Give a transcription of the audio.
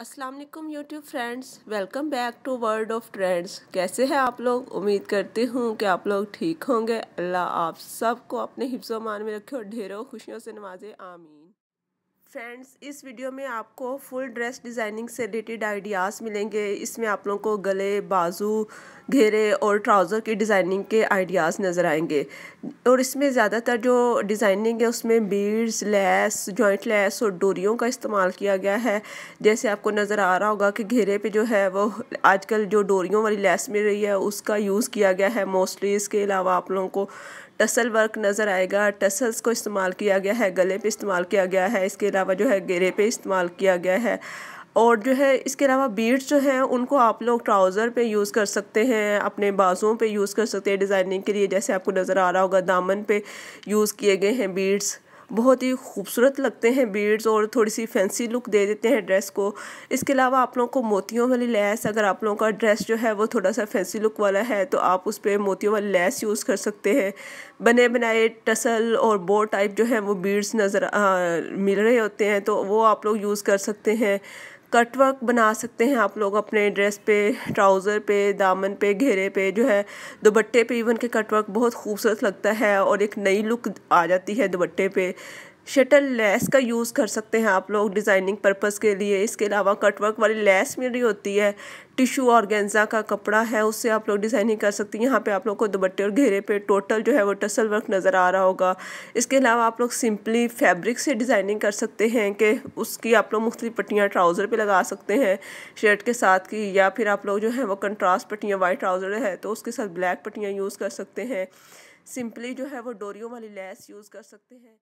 Aslam YouTube YouTube friends welcome back to world of trends कैसे हैं आप लोग उम्मीद करती हूँ कि आप लोग ठीक होंगे अल्लाह आप सबको अपने हिफ्सो मान में रखे और ढेरों खुशियों से नवाजे आमीन फ्रेंड्स इस वीडियो में आपको फुल ड्रेस डिज़ाइनिंग से रिलेटेड आइडियाज़ मिलेंगे इसमें आप लोगों को गले बाजू घेरे और ट्राउज़र की डिज़ाइनिंग के आइडियाज़ नज़र आएंगे और इसमें ज़्यादातर जो डिज़ाइनिंग है उसमें बीड्स लेस जॉइंट लेस और डोरियों का इस्तेमाल किया गया है जैसे आपको नज़र आ रहा होगा कि घेरे पे जो है वो आजकल जो डोरियों वाली लेस मिल रही है उसका यूज़ किया गया है मोस्टली इसके अलावा आप लोगों को टसल वर्क नज़र आएगा टसल्स को इस्तेमाल किया गया है गले पे इस्तेमाल किया गया है इसके अलावा जो है गेरे पे इस्तेमाल किया गया है और जो है इसके अलावा बीड्स जो हैं उनको आप लोग ट्राउज़र पे यूज़ कर सकते हैं अपने बाजुओं पे यूज़ कर सकते हैं डिज़ाइनिंग के लिए जैसे आपको नज़र आ रहा होगा दामन पे यूज़ किए गए हैं बीड्स बहुत ही खूबसूरत लगते हैं बीड्स और थोड़ी सी फैंसी लुक दे देते हैं ड्रेस को इसके अलावा आप लोगों को मोतियों वाली लैस अगर आप लोगों का ड्रेस जो है वो थोड़ा सा फैंसी लुक वाला है तो आप उस पर मोतियों वाली लैस यूज़ कर सकते हैं बने बनाए टसल और बो टाइप जो है वो बीड्स नज़र मिल रहे होते हैं तो वो आप लोग यूज़ कर सकते हैं कट वर्क बना सकते हैं आप लोग अपने ड्रेस पे ट्राउज़र पे दामन पे घेरे पे जो है दुपट्टे पे इवन के कट वर्क बहुत खूबसूरत लगता है और एक नई लुक आ जाती है दुपट्टे पे शटल लेस का यूज़ कर सकते हैं आप लोग डिज़ाइनिंग पर्पज़ के लिए इसके अलावा कटवर्क वाली लेस मेरी होती है टिशू और गेंजा का कपड़ा है उससे आप लोग डिज़ाइनिंग कर सकते हैं यहाँ पे आप लोग को दुबट्टे और घेरे पे टोटल जो है वो टसल वर्क नज़र आ रहा होगा इसके अलावा आप लोग सिंपली फैब्रिक से डिज़ाइनिंग कर सकते हैं कि उसकी आप लोग मुख्तु पट्टियाँ ट्राउज़र पर लगा सकते हैं शर्ट के साथ की या फिर आप लोग जो है वो कंट्रास्ट पट्टियाँ वाइट ट्राउज़र है तो उसके साथ ब्लैक पट्टियाँ यूज़ कर सकते हैं सिंपली जो है वो डोरियों वाली लेस यूज़ कर सकते हैं